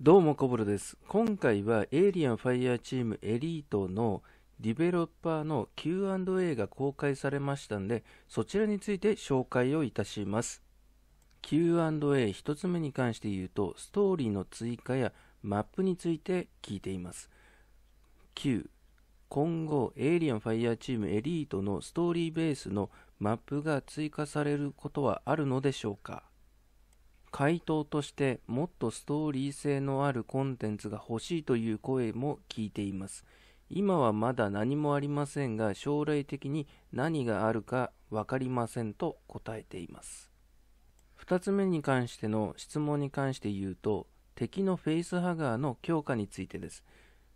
どうも、コブろです。今回は、エイリアンファイヤーチームエリートのディベロッパーの Q&A が公開されましたので、そちらについて紹介をいたします。Q&A1 つ目に関して言うと、ストーリーの追加やマップについて聞いています。9、今後、エイリアンファイヤーチームエリートのストーリーベースのマップが追加されることはあるのでしょうか回答としてもっとストーリー性のあるコンテンツが欲しいという声も聞いています。今はまだ何もありませんが将来的に何があるか分かりませんと答えています。2つ目に関しての質問に関して言うと敵のフェイスハガーの強化についてです。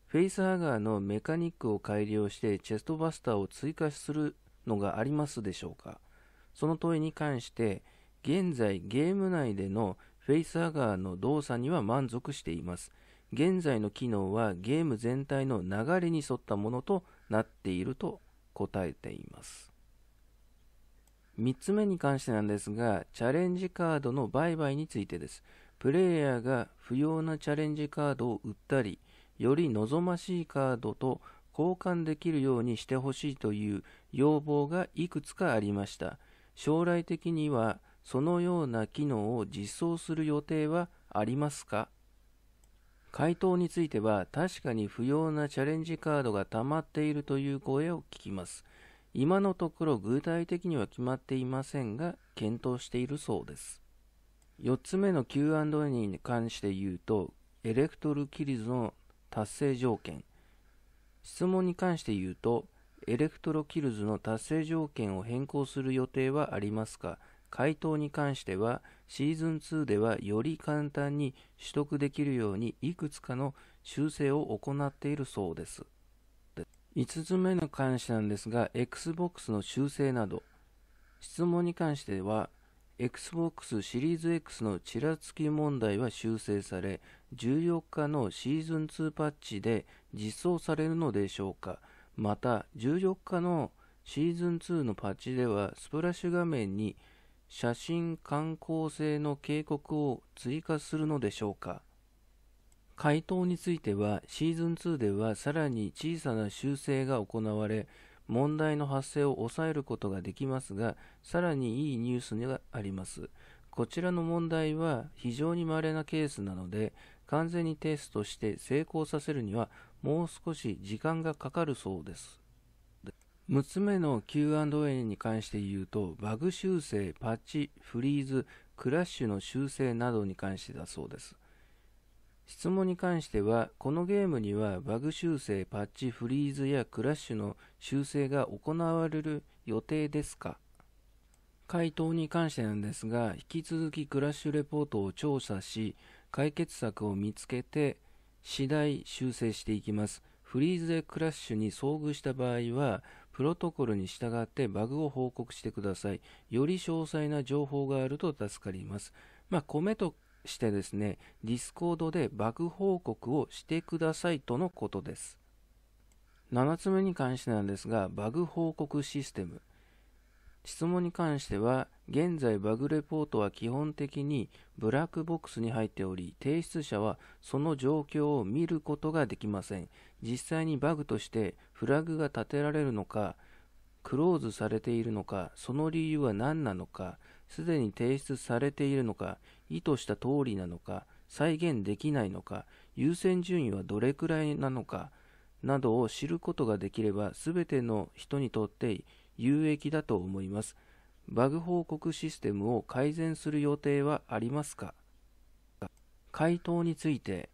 フェイスハガーのメカニックを改良してチェストバスターを追加するのがありますでしょうかその問いに関して現在ゲーム内でのフェイスアガーの動作には満足しています。現在の機能はゲーム全体の流れに沿ったものとなっていると答えています。3つ目に関してなんですが、チャレンジカードの売買についてです。プレイヤーが不要なチャレンジカードを売ったり、より望ましいカードと交換できるようにしてほしいという要望がいくつかありました。将来的には、そのような機能を実装する予定はありますか回答については確かに不要なチャレンジカードが溜まっているという声を聞きます。今のところ具体的には決まっていませんが検討しているそうです。4つ目の Q&A に関して言うとエレクトルキリズの達成条件質問に関して言うとエレクトロキルズの達成条件を変更する予定はありますか回答に関しては、シーズン2ではより簡単に取得できるようにいくつかの修正を行っているそうです。5つ目の関してなんですが、Xbox の修正など、質問に関しては、Xbox シリーズ X のちらつき問題は修正され、14日のシーズン2パッチで実装されるのでしょうか。また、14日のシーズン2のパッチでは、スプラッシュ画面に写真観光性の警告を追加するのでしょうか回答についてはシーズン2ではさらに小さな修正が行われ問題の発生を抑えることができますがさらにいいニュースがありますこちらの問題は非常に稀なケースなので完全にテストして成功させるにはもう少し時間がかかるそうです6つ目の Q&A に関して言うと、バグ修正、パッチ、フリーズ、クラッシュの修正などに関してだそうです。質問に関しては、このゲームにはバグ修正、パッチ、フリーズやクラッシュの修正が行われる予定ですか回答に関してなんですが、引き続きクラッシュレポートを調査し、解決策を見つけて、次第修正していきます。フリーズでクラッシュに遭遇した場合は、プロトコルに従ってバグを報告してください。より詳細な情報があると助かります。まあ、米としてですね、ディスコードでバグ報告をしてくださいとのことです。7つ目に関してなんですが、バグ報告システム。質問に関しては、現在バグレポートは基本的にブラックボックスに入っており、提出者はその状況を見ることができません。実際にバグとしてフラグが立てられるのか、クローズされているのか、その理由は何なのか、すでに提出されているのか、意図した通りなのか、再現できないのか、優先順位はどれくらいなのか、などを知ることができれば、すべての人にとって有益だと思います。バグ報告システムを改善する予定はありますか回答について、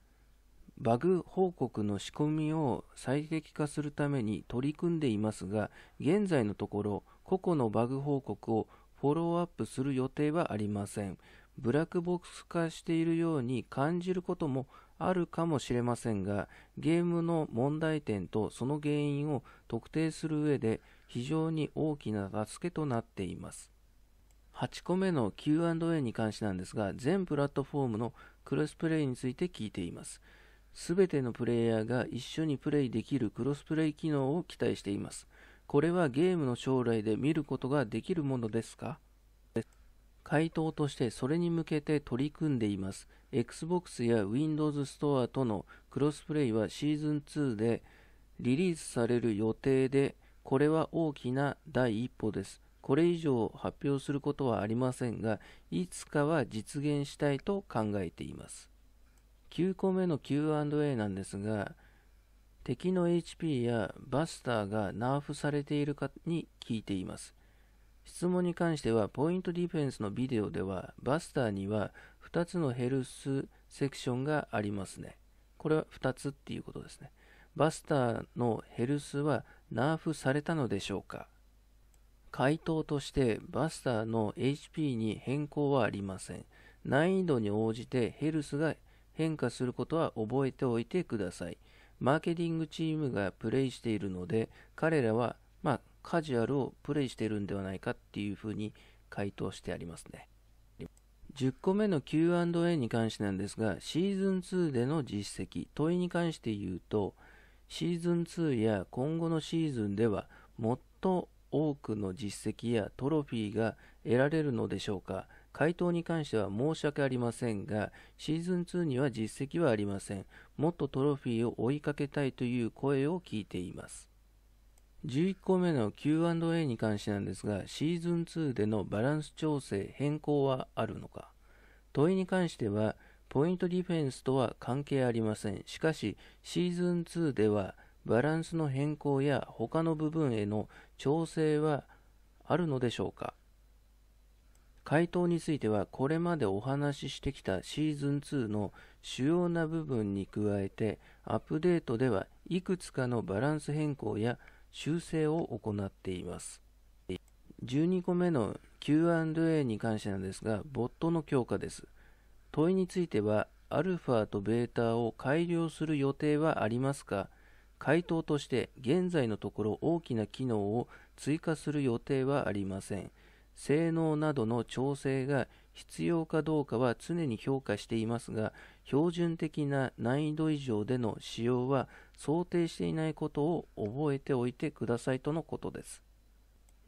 バグ報告の仕込みを最適化するために取り組んでいますが、現在のところ、個々のバグ報告をフォローアップする予定はありません。ブラックボックス化しているように感じることもあるかもしれませんが、ゲームの問題点とその原因を特定する上で、非常に大きな助けとなっています。8個目の Q&A に関してなんですが、全プラットフォームのクロスプレイについて聞いています。すべてのプレイヤーが一緒にプレイできるクロスプレイ機能を期待しています。これはゲームの将来で見ることができるものですか回答としてそれに向けて取り組んでいます。Xbox や Windows Store とのクロスプレイはシーズン2でリリースされる予定で、これは大きな第一歩です。これ以上発表することはありませんが、いつかは実現したいと考えています。9個目の Q&A なんですが、敵の HP やバスターがナーフされているかに聞いています。質問に関しては、ポイントディフェンスのビデオでは、バスターには2つのヘルスセクションがありますね。これは2つっていうことですね。バスターのヘルスはナーフされたのでしょうか回答としてバスターの HP に変更はありません。難易度に応じてヘルスが変化することは覚えておいてください。マーケティングチームがプレイしているので、彼らは、まあ、カジュアルをプレイしてるんではないかっていうふうに回答してありますね。10個目の Q&A に関してなんですが、シーズン2での実績、問いに関して言うと、シーズン2や今後のシーズンではもっと多くの実績やトロフィーが得られるのでしょうか回答に関しては申し訳ありませんが、シーズン2には実績はありません。もっとトロフィーを追いかけたいという声を聞いています。11個目の Q&A に関してなんですが、シーズン2でのバランス調整変更はあるのか問いに関しては、ポイントディフェンスとは関係ありません。しかし、シーズン2では、バランスの変更や他の部分への調整はあるのでしょうか回答については、これまでお話ししてきたシーズン2の主要な部分に加えて、アップデートではいくつかのバランス変更や修正を行っています。12個目の Q&A に関してなんですが、ボットの強化です。問いについては、アルファとベータを改良する予定はありますか回答として、現在のところ大きな機能を追加する予定はありません。性能などの調整が必要かどうかは常に評価していますが、標準的な難易度以上での使用は想定していないことを覚えておいてくださいとのことです。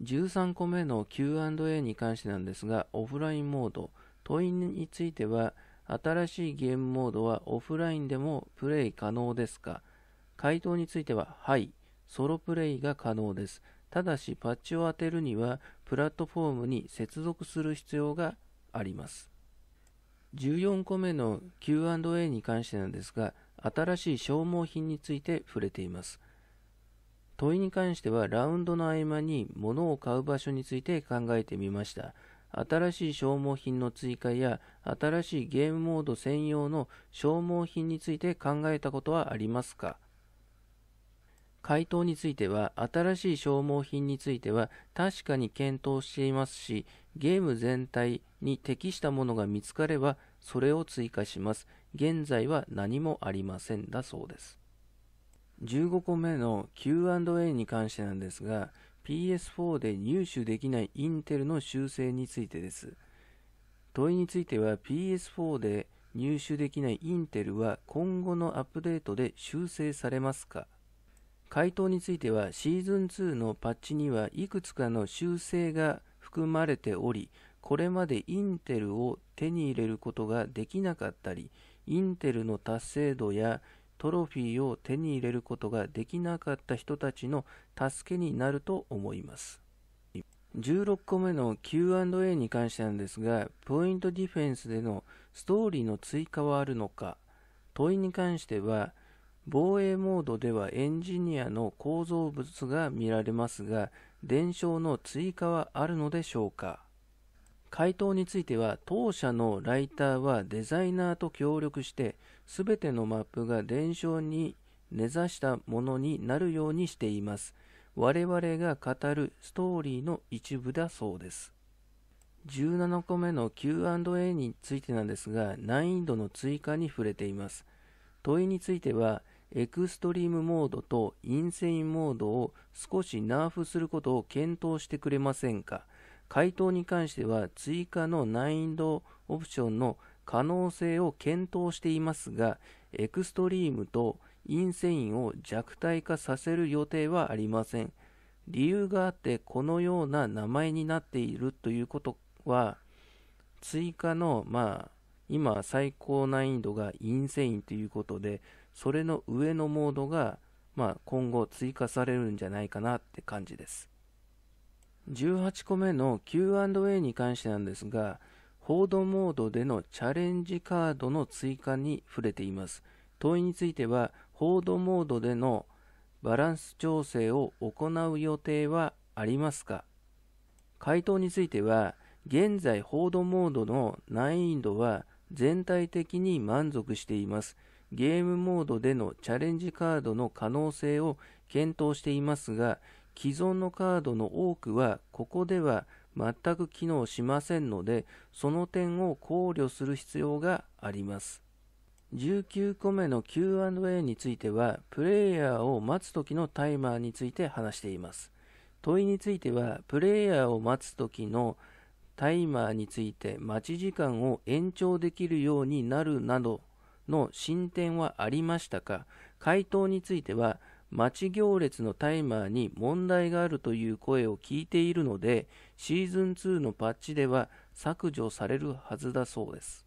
13個目の Q&A に関してなんですが、オフラインモード。問いについては、新しいゲームモードはオフラインでもプレイ可能ですか回答については、はい、ソロプレイが可能です。ただし、パッチを当てるには、プラットフォームに接続する必要があります。14個目の Q&A に関してなんですが、新しい消耗品について触れています。問いに関しては、ラウンドの合間に物を買う場所について考えてみました。新しい消耗品の追加や新しいゲームモード専用の消耗品について考えたことはありますか回答については新しい消耗品については確かに検討していますしゲーム全体に適したものが見つかればそれを追加します現在は何もありませんだそうです15個目の Q&A に関してなんですが PS4 で入手できないインテルの修正についてです。問いについては PS4 で入手できないインテルは今後のアップデートで修正されますか回答についてはシーズン2のパッチにはいくつかの修正が含まれておりこれまでインテルを手に入れることができなかったりインテルの達成度やトロフィーを手に入れることができなかった人たちの助けになると思います。16個目の Q&A に関してなんですが、ポイントディフェンスでのストーリーの追加はあるのか問いに関しては、防衛モードではエンジニアの構造物が見られますが、伝承の追加はあるのでしょうか回答については当社のライターはデザイナーと協力して全てのマップが伝承に根ざしたものになるようにしています我々が語るストーリーの一部だそうです17個目の Q&A についてなんですが難易度の追加に触れています問いについてはエクストリームモードとインセインモードを少しナーフすることを検討してくれませんか回答に関しては追加の難易度オプションの可能性を検討していますが、エクストリームとインセインを弱体化させる予定はありません。理由があってこのような名前になっているということは、追加の、まあ、今最高難易度がインセインということで、それの上のモードが、まあ、今後追加されるんじゃないかなって感じです。18個目の Q&A に関してなんですが、報道モードでのチャレンジカードの追加に触れています。問いについては、報道モードでのバランス調整を行う予定はありますか回答については、現在報道モードの難易度は全体的に満足しています。ゲームモードでのチャレンジカードの可能性を検討していますが、既存のカードの多くはここでは全く機能しませんのでその点を考慮する必要があります19個目の Q&A についてはプレイヤーを待つ時のタイマーについて話しています問いについてはプレイヤーを待つ時のタイマーについて待ち時間を延長できるようになるなどの進展はありましたか回答については待ち行列のタイマーに問題があるという声を聞いているので、シーズン2のパッチでは削除されるはずだそうです。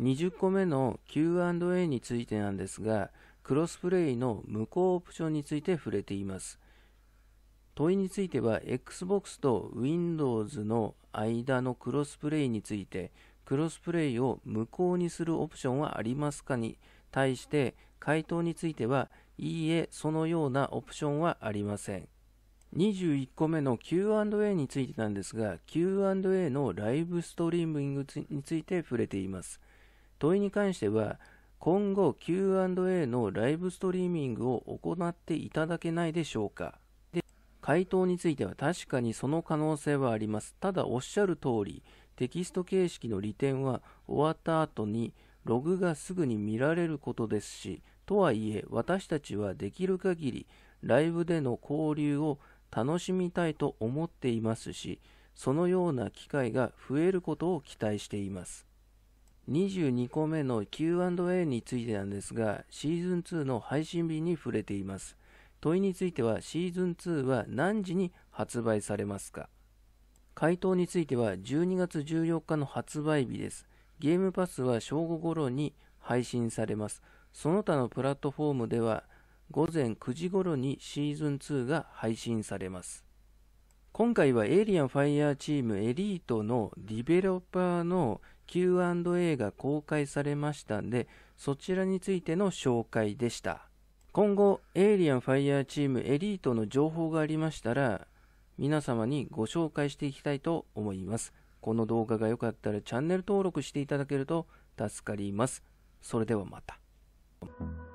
20個目の Q&A についてなんですが、クロスプレイの無効オプションについて触れています。問いについては、Xbox と Windows の間のクロスプレイについて、クロスプレイを無効にするオプションはありますかに対して、回答については、いいえ、そのようなオプションはありません。21個目の Q&A についてなんですが、Q&A のライブストリーミングについて触れています。問いに関しては、今後 Q&A のライブストリーミングを行っていただけないでしょうかで回答については確かにその可能性はあります。ただおっしゃる通り、テキスト形式の利点は終わった後にログがすぐに見られることですし、とはいえ、私たちはできる限りライブでの交流を楽しみたいと思っていますし、そのような機会が増えることを期待しています。22個目の Q&A についてなんですが、シーズン2の配信日に触れています。問いについては、シーズン2は何時に発売されますか回答については、12月14日の発売日です。ゲームパスは正午頃に配信されます。その他のプラットフォームでは午前9時頃にシーズン2が配信されます。今回はエイリアンファイヤーチームエリートのディベロッパーの Q&A が公開されましたんで、そちらについての紹介でした。今後、エイリアンファイヤーチームエリートの情報がありましたら、皆様にご紹介していきたいと思います。この動画が良かったらチャンネル登録していただけると助かります。それではまた。Thank you.